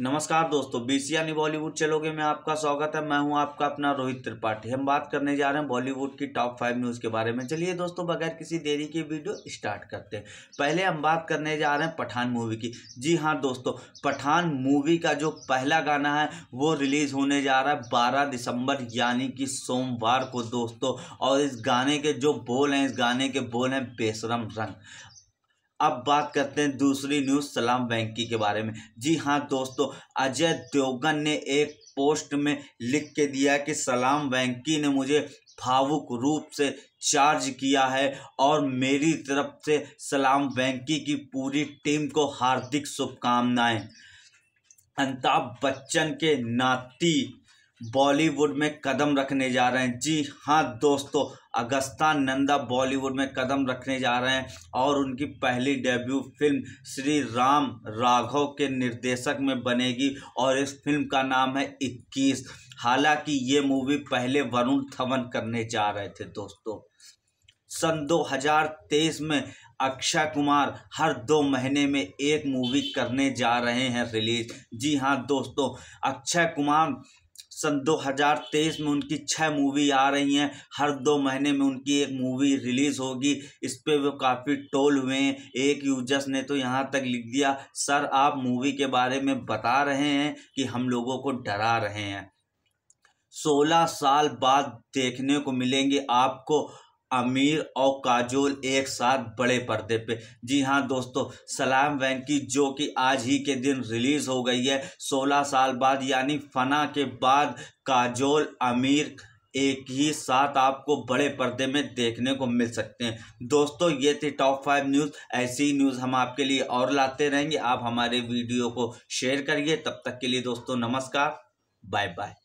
नमस्कार दोस्तों सी यानी बॉलीवुड चलोगे में आपका स्वागत है मैं हूं आपका अपना रोहित त्रिपाठी हम बात करने जा रहे हैं बॉलीवुड की टॉप फाइव न्यूज़ के बारे में चलिए दोस्तों बगैर किसी देरी के वीडियो स्टार्ट करते हैं पहले हम बात करने जा रहे हैं पठान मूवी की जी हाँ दोस्तों पठान मूवी का जो पहला गाना है वो रिलीज़ होने जा रहा है बारह दिसंबर यानी कि सोमवार को दोस्तों और इस गाने के जो बोल हैं इस गाने के बोल हैं बेसरम रंग अब बात करते हैं दूसरी न्यूज़ सलाम बैंकी के बारे में जी हाँ दोस्तों अजय देवगन ने एक पोस्ट में लिख के दिया कि सलाम बैंकी ने मुझे भावुक रूप से चार्ज किया है और मेरी तरफ से सलाम बैंकी की पूरी टीम को हार्दिक शुभकामनाएं अमिताभ बच्चन के नाती बॉलीवुड में कदम रखने जा रहे हैं जी हाँ दोस्तों अगस्ता नंदा बॉलीवुड में कदम रखने जा रहे हैं और उनकी पहली डेब्यू फिल्म श्री राम राघव के निर्देशक में बनेगी और इस फिल्म का नाम है इक्कीस हालांकि ये मूवी पहले वरुण धवन करने जा रहे थे दोस्तों सन 2023 में अक्षय कुमार हर दो महीने में एक मूवी करने जा रहे हैं रिलीज जी हाँ दोस्तों अक्षय कुमार सन 2023 में उनकी छः मूवी आ रही हैं हर दो महीने में उनकी एक मूवी रिलीज़ होगी इस पर वो काफ़ी टोल हुए हैं एक यूजर्स ने तो यहाँ तक लिख दिया सर आप मूवी के बारे में बता रहे हैं कि हम लोगों को डरा रहे हैं सोलह साल बाद देखने को मिलेंगे आपको अमीर और काजोल एक साथ बड़े पर्दे पे जी हाँ दोस्तों सलाम वैंकी जो कि आज ही के दिन रिलीज़ हो गई है 16 साल बाद यानी फना के बाद काजोल अमीर एक ही साथ आपको बड़े पर्दे में देखने को मिल सकते हैं दोस्तों ये थी टॉप फाइव न्यूज़ ऐसी न्यूज़ हम आपके लिए और लाते रहेंगे आप हमारे वीडियो को शेयर करिए तब तक के लिए दोस्तों नमस्कार बाय बाय